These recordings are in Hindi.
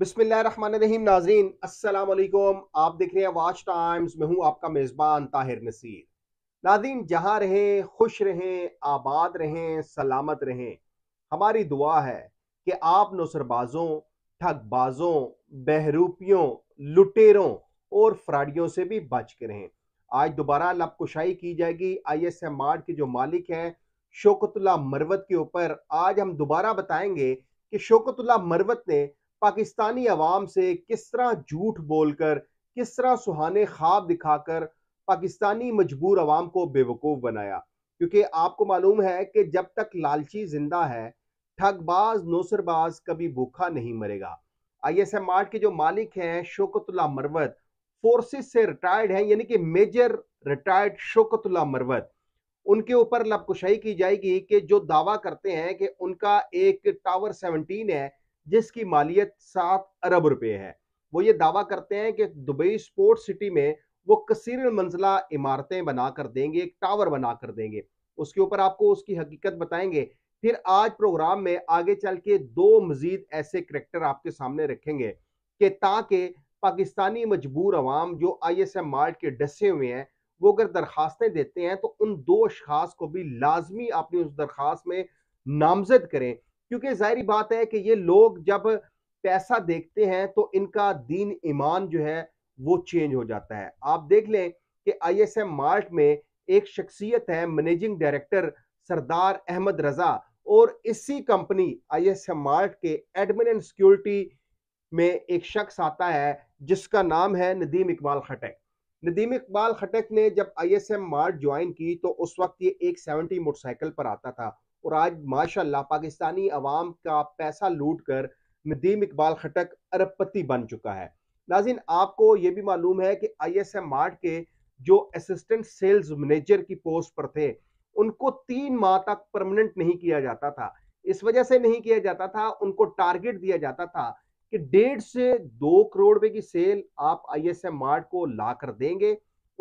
बिस्मिल्लाहिर्रहमानिर्रहीम नाजरीन अस्सलाम वालेकुम आप देख रहे हैं वाच टाइम्स मैं हूं आपका मेज़बान ताहिर नसीर नाजरीन जहां रहें खुश रहें आबाद रहें सलामत रहें हमारी दुआ है कि आप नौसरबाजों ठगबाजों बहरूपियों लुटेरों और फ्राडियों से भी बच के रहें आज दोबारा कुशाई की जाएगी आई एस एम आर के जो मालिक हैं शोकतुल्ला मरवत के ऊपर आज हम दोबारा बताएंगे कि शोकतुल्ला मरवत ने पाकिस्तानी अवाम से किस तरह झूठ बोलकर किस तरह सुहाने ख्वाब दिखाकर पाकिस्तानी मजबूर अवाम को बेवकूफ़ बनाया क्योंकि आपको मालूम है कि जब तक लालची जिंदा है ठगबाज नौसरबाज कभी भूखा नहीं मरेगा आई एस एम आर्ट के जो मालिक हैं शोकतुल्ला मरवत फोर्सेस से रिटायर्ड हैं यानी कि मेजर रिटायर्ड शोकतुल्ला मरवत उनके ऊपर लबकुशाई की जाएगी कि जो दावा करते हैं कि उनका एक टावर सेवनटीन है जिसकी मालियत सात अरब रुपए है वो ये दावा करते हैं कि दुबई स्पोर्ट्स सिटी में वो कसीर मंजिला इमारतें बना कर देंगे एक टावर बना कर देंगे उसके ऊपर आपको उसकी हकीकत बताएंगे फिर आज प्रोग्राम में आगे चल के दो मजीद ऐसे करेक्टर आपके सामने रखेंगे कि ताकि पाकिस्तानी मजबूर अवाम जो आई एस एम मार्ट के डसे हुए हैं वो अगर दरखास्तें देते हैं तो उन दो अशास को भी लाजमी अपनी उस दरख्वास्त में नामजद करें क्योंकि जाहिर बात है कि ये लोग जब पैसा देखते हैं तो इनका दीन ईमान जो है वो चेंज हो जाता है आप देख लें कि एम मार्ट में एक शख्सियत है मैनेजिंग डायरेक्टर सरदार अहमद रजा और इसी कंपनी एम मार्ट के एडमिन एंड सिक्योरिटी में एक शख्स आता है जिसका नाम है नदीम इकबाल खटक नदीम इकबाल खटक ने जब एम मार्ट ज्वाइन की तो उस वक्त ये एक सेवेंटी मोटरसाइकिल पर आता था और आज माशाल्लाह पाकिस्तानी अवाम का पैसा लूट कर नदीम इकबाल खटक अरबपति बन चुका है नाजिन आपको ये भी मालूम है कि आई एस एम आर्ट के जो असिस्टेंट सेल्स मैनेजर की पोस्ट पर थे उनको तीन माह तक परमानेंट नहीं किया जाता था इस वजह से नहीं किया जाता था उनको टारगेट दिया जाता था कि डेढ़ से दो करोड़ रुपए की सेल आप आई एस एम आर्ट को ला कर देंगे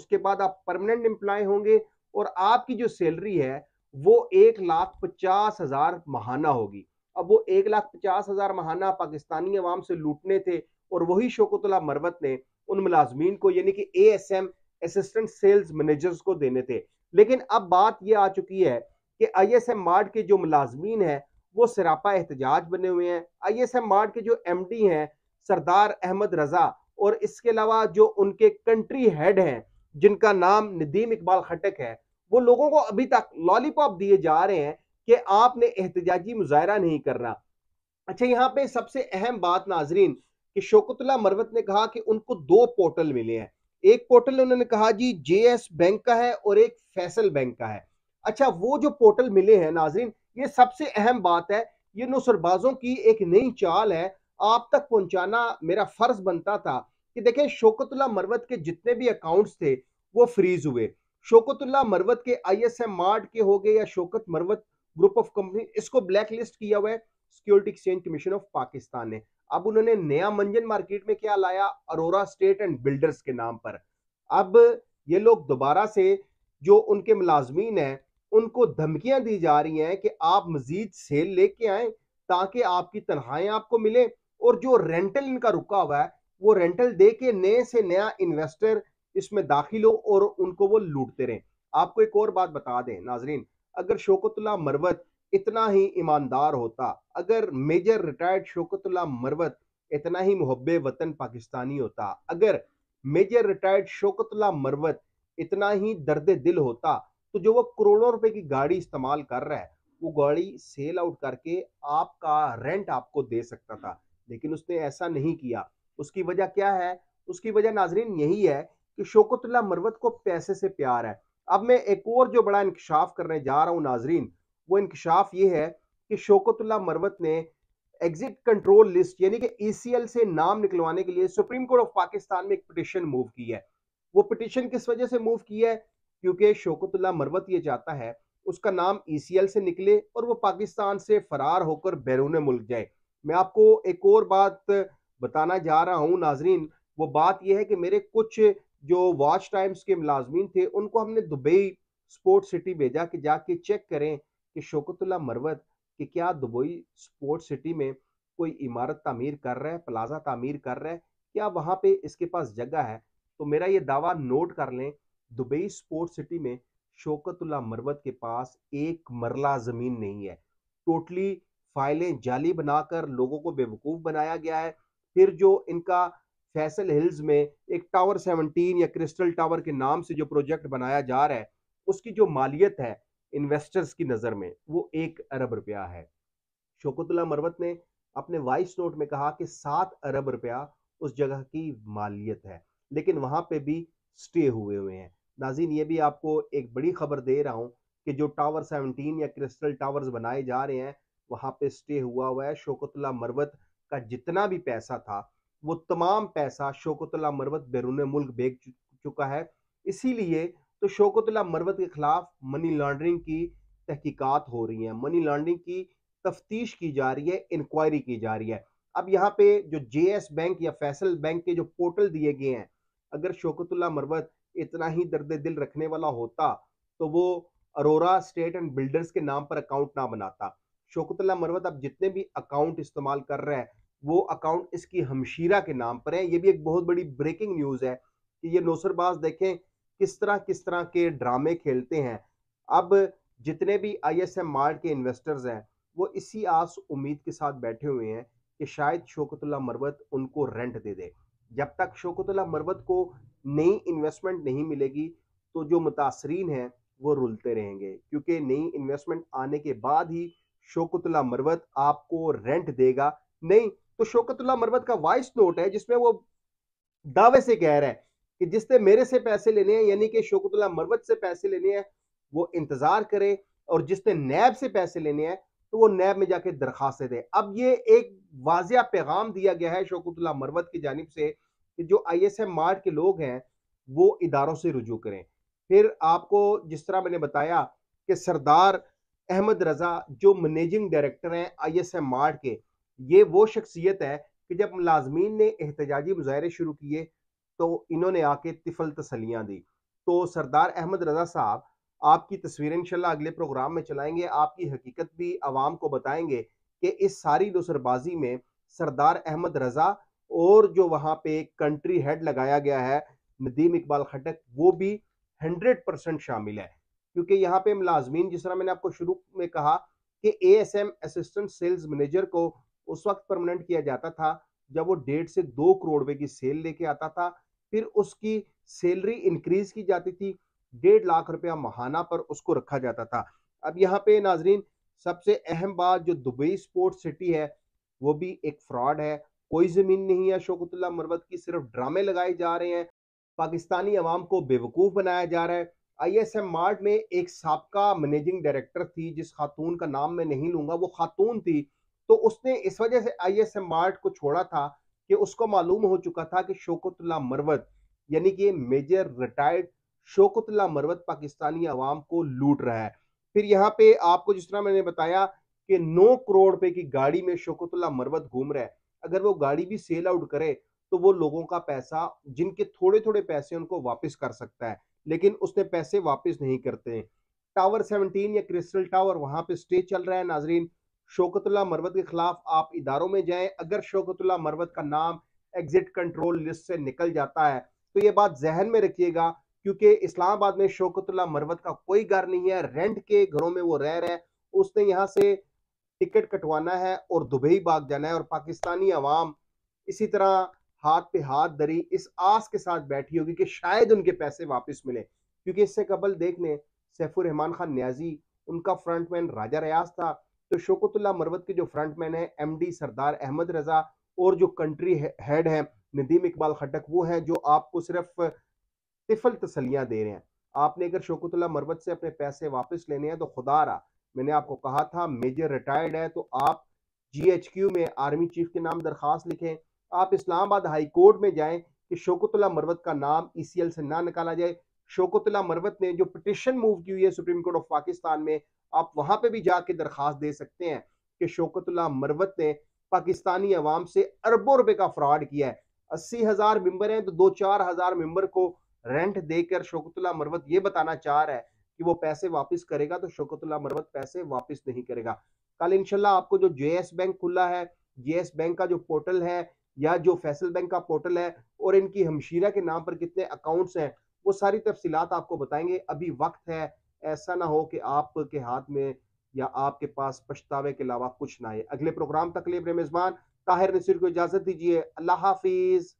उसके बाद आप परमानेंट एम्प्लॉय होंगे और आपकी जो सैलरी है वो एक लाख पचास हजार महाना होगी अब वो एक लाख पचास हजार महाना पाकिस्तानी अवाम से लूटने थे और वही शोकतला मरवत ने उन मुलाजमीन को यानी कि A S M assistant sales managers को देने थे लेकिन अब बात यह आ चुकी है कि आई एस एम मार्ट के जो मुलाजमीन हैं वो सरापा एहतजाज बने हुए हैं आई एस एम मार्ट के जो एम डी हैं सरदार अहमद रजा और इसके अलावा जो उनके कंट्री हेड हैं जिनका नाम नदीम इकबाल खटक है वो लोगों को अभी तक लॉलीपॉप दिए जा रहे हैं कि आपने एहतजाजी मुजाहरा नहीं करना अच्छा यहाँ पे सबसे अहम बात नाजरीन कि शोकतुल्ला मरवत ने कहा कि उनको दो पोर्टल मिले हैं एक पोर्टल उन्होंने कहा जी जे एस बैंक का है और एक फैसल बैंक का है अच्छा वो जो पोर्टल मिले हैं नाजरीन ये सबसे अहम बात है ये नुसरबाजों की एक नई चाल है आप तक पहुंचाना मेरा फर्ज बनता था कि देखें शोकतुल्ला मरवत के जितने भी अकाउंट्स थे वो फ्रीज हुए शोकतुल्ला मरवत के आईएसएम मार्ट के हो गए या Shaukat Marwat group of company इसको ब्लैक लिस्ट किया हुआ है security exchange commission of Pakistan ने अब उन्होंने नया मंजन मार्केट में क्या लाया अरोरा स्टेट एंड बिल्डर्स के नाम पर अब ये लोग दोबारा से जो उनके मुलाजमीन हैं उनको धमकियां दी जा रही हैं कि आप मजीद सेल लेके आए ताकि आपकी तनख्वाहें आपको मिले और जो रेंटल इनका रुका हुआ है वो रेंटल दे के नए से नया इन्वेस्टर इसमें दाखिल हो और उनको वो लूटते रहें आपको एक और बात बता दें नाजरीन अगर शोकतुल्ला मरवत इतना ही ईमानदार होता अगर मेजर रिटायर्ड शोकतुल्ला मरवत इतना ही मुहब वतन पाकिस्तानी होता अगर मेजर रिटायर्ड शोकतुल्ला मरवत इतना ही दर्द दिल होता तो जो वो करोड़ों रुपए की गाड़ी इस्तेमाल कर रहा है वो गाड़ी सेल आउट करके आपका रेंट आपको दे सकता था लेकिन उसने ऐसा नहीं किया उसकी वजह क्या है उसकी वजह नाजरीन यही है कि शोकतुल्ला मरवत को पैसे से प्यार है अब मैं एक और जो बड़ा इंकशाफ करने जा रहा हूँ नाजरीन वो इंकशाफ ये है कि शोकतुल्ला मरवत ने एग्जिट कंट्रोल लिस्ट यानी कि ई e से नाम निकलवाने के लिए सुप्रीम कोर्ट ऑफ पाकिस्तान में एक पिटिशन मूव की है वो पिटिशन किस वजह से मूव की है क्योंकि शोकतुल्ला मरवत ये चाहता है उसका नाम ई e से निकले और वो पाकिस्तान से फरार होकर बैरून मुल्क जाए मैं आपको एक और बात बताना जा रहा हूँ नाजरीन वो बात यह है कि मेरे कुछ जो वॉच टाइम्स के मुलाजमीन थे उनको हमने दुबई स्पोर्ट सिटी भेजा कि जाके चेक करें कि शोकतुल्ला मरवत कि क्या दुबई स्पोर्ट सिटी में कोई इमारत तमीर कर रहा है प्लाजा तमीर कर रहा है क्या वहाँ पे इसके पास जगह है तो मेरा ये दावा नोट कर लें दुबई स्पोर्ट सिटी में शोकतुल्ला मरवत के पास एक मरला ज़मीन नहीं है टोटली फाइलें जाली बनाकर लोगों को बेवकूफ़ बनाया गया है फिर जो इनका फैसल हिल्स में एक टावर 17 या क्रिस्टल टावर के नाम से जो प्रोजेक्ट बनाया जा रहा है उसकी जो मालियत है इन्वेस्टर्स की नज़र में वो एक अरब रुपया है शोकतुल्ला मरवत ने अपने वॉइस नोट में कहा कि सात अरब रुपया उस जगह की मालियत है लेकिन वहाँ पे भी स्टे हुए हुए हैं नाजीन ये भी आपको एक बड़ी खबर दे रहा हूँ कि जो टावर 17 या क्रिस्टल टावर्स बनाए जा रहे हैं वहाँ पे स्टे हुआ हुआ है शोकतुल्ला मरवत का जितना भी पैसा था वो तमाम पैसा शोकतुल्ला मरवत बैरून मुल्क बेच चुका है इसीलिए तो शोकतुल्ला मरवत के खिलाफ मनी लॉन्ड्रिंग की तहकीकात हो रही है मनी लॉन्ड्रिंग की तफ्तीश की जा रही है इंक्वायरी की जा रही है अब यहाँ पे जो जे बैंक या फैसल बैंक के जो पोर्टल दिए गए हैं अगर शोकतुल्ला मरवत इतना ही दर्द दिल रखने वाला होता तो वो अरोरा स्टेट एंड बिल्डर्स के नाम पर अकाउंट ना बनाता शोकतुल्ला मरवत अब जितने भी अकाउंट इस्तेमाल कर रहे हैं वो अकाउंट इसकी हमशीरा के नाम पर है ये भी एक बहुत बड़ी ब्रेकिंग न्यूज़ है कि ये नौसरबाज देखें किस तरह किस तरह के ड्रामे खेलते हैं अब जितने भी आई एस एम मार्ट के इन्वेस्टर्स हैं वो इसी आस उम्मीद के साथ बैठे हुए हैं कि शायद शोकतुल्ला मरवत उनको रेंट दे दे जब तक शोकतुल्ला मरवत को नई इन्वेस्टमेंट नहीं मिलेगी तो जो मुतासरीन हैं वो रुलते रहेंगे क्योंकि नई इन्वेस्टमेंट आने के बाद ही शोकतुल्ला मरवत आपको रेंट देगा नहीं तो शोकतुल्ला मरवत का वॉइस नोट है जिसमें वो दावे से कह रहा है कि जिसने मेरे से पैसे लेने हैं यानी कि शोकतुल्ला मरवत से पैसे लेने हैं वो इंतजार करे और जिसने नैब से पैसे लेने हैं तो वो नैब में जाके दरखास्त दे अब ये एक वाजिया पैगाम दिया गया है शोकतुल्ला मरवत की जानब से कि जो आई एस एम मार्ट के लोग हैं वो इदारों से रुजू करें फिर आपको जिस तरह मैंने बताया कि सरदार अहमद रज़ा जो मैनेजिंग डायरेक्टर हैं आई एस एम मार्ट के ये वो शख्सियत है कि जब मुलाजमीन ने एहतजाजी मुजाहरे शुरू किए तो इन्होंने आके तिफल तसलियाँ दी तो सरदार अहमद रजा साहब आपकी तस्वीरें इंशाल्लाह अगले प्रोग्राम में चलाएंगे आपकी हकीकत भी आवाम को बताएंगे कि इस सारी दुसरबाजी में सरदार अहमद रजा और जो वहाँ पे कंट्री हेड लगाया गया है नदीम इकबाल खटक वो भी हंड्रेड परसेंट शामिल है क्योंकि यहाँ पे मुलाजमीन जिस तरह मैंने आपको शुरू में कहा कि A S M assistant sales manager को उस वक्त परमानेंट किया जाता था जब वो डेढ़ से दो करोड़ रुपए की सेल लेके आता था फिर उसकी सैलरी इंक्रीज की जाती थी डेढ़ लाख रुपया महाना पर उसको रखा जाता था अब यहाँ पे नाजरीन सबसे अहम बात जो दुबई स्पोर्ट सिटी है वो भी एक फ्रॉड है कोई ज़मीन नहीं है शोकतुल्ला मरवत की सिर्फ ड्रामे लगाए जा रहे हैं पाकिस्तानी अवाम को बेवकूफ़ बनाया जा रहा है आई एस एम मार्ट में एक सबका मैनेजिंग डायरेक्टर थी जिस खातून का नाम मैं नहीं लूँगा वो खातून थी तो उसने इस वजह से आई एस एम मार्ट को छोड़ा था कि उसको मालूम हो चुका था कि शोकतुल्ला मरवत यानी कि मेजर रिटायर्ड शोकतुल्ला मरवत पाकिस्तानी आवाम को लूट रहा है फिर यहाँ पे आपको जिस तरह मैंने बताया कि नौ करोड़ रुपए की गाड़ी में शोकतुल्ला मरवत घूम रहा है अगर वो गाड़ी भी सेल आउट करे तो वो लोगों का पैसा जिनके थोड़े थोड़े पैसे उनको वापस कर सकता है लेकिन उसने पैसे वापस नहीं करते टावर 17 या क्रिस्टल टावर वहां पे स्टे चल रहा है नाजरीन शोकतुल्ला मरवत के खिलाफ आप इदारों में जाएं अगर शोकतुल्ला मरवत का नाम एग्जिट कंट्रोल लिस्ट से निकल जाता है तो ये बात जहन में रखिएगा क्योंकि इस्लामाबाद में शोकतुल्ला मरवत का कोई घर नहीं है रेंट के घरों में वो रह रहे हैं उसने यहाँ से टिकट कटवाना है और दुबई भाग जाना है और पाकिस्तानी आवाम इसी तरह हाथ पे हाथ दरी इस आस के साथ बैठी होगी कि शायद उनके पैसे वापस मिले क्योंकि इससे कबल देख लें सैफुर रहमान खान न्याजी उनका फ्रंटमैन राजा रियाज था तो शोकतुल्ला मरवत के जो फ्रंटमैन है एमडी सरदार अहमद रजा और जो कंट्री हेड है नदीम इकबाल खटक वो हैं जो आपको सिर्फ तिफल तसलियां दे रहे हैं आपने अगर शोकतुल्ला मरवत से अपने पैसे वापस लेने हैं तो खुदा रहा मैंने आपको कहा था मेजर रिटायर्ड है तो आप जी में आर्मी चीफ के नाम दरख्वास्त लिखें आप इस्लामाबाद हाई कोर्ट में जाएं कि शोकतुल्ला मरवत का नाम ई e से ना निकाला जाए शोकतुल्ला मरवत ने जो पटिशन मूव की हुई है सुप्रीम कोर्ट ऑफ पाकिस्तान में आप वहां पे भी जाके दरखास्त दे सकते हैं कि शोकतुल्ला मरवत ने पाकिस्तानी अवाम से अरबों रुपए का फ्रॉड किया है अस्सी हज़ार मेम्बर हैं तो दो चार हज़ार मेम्बर को रेंट देकर शोकतुल्ला मरवत ये बताना चाह रहा है कि वो पैसे वापस करेगा तो शौकतुल्ला मरवत पैसे वापस नहीं करेगा कल इनशाला आपको जो जे बैंक खुला है जे बैंक का जो पोर्टल है या जो फैसल बैंक का पोर्टल है और इनकी हमशीरा के नाम पर कितने अकाउंट्स हैं वो सारी तफसीत आपको बताएंगे अभी वक्त है ऐसा ना हो कि आपके हाथ में या आपके पास पछतावे के अलावा कुछ ना है अगले प्रोग्राम तक लिए मेजबान ताहिर नसीर को इजाजत दीजिए अल्लाह हाफिज़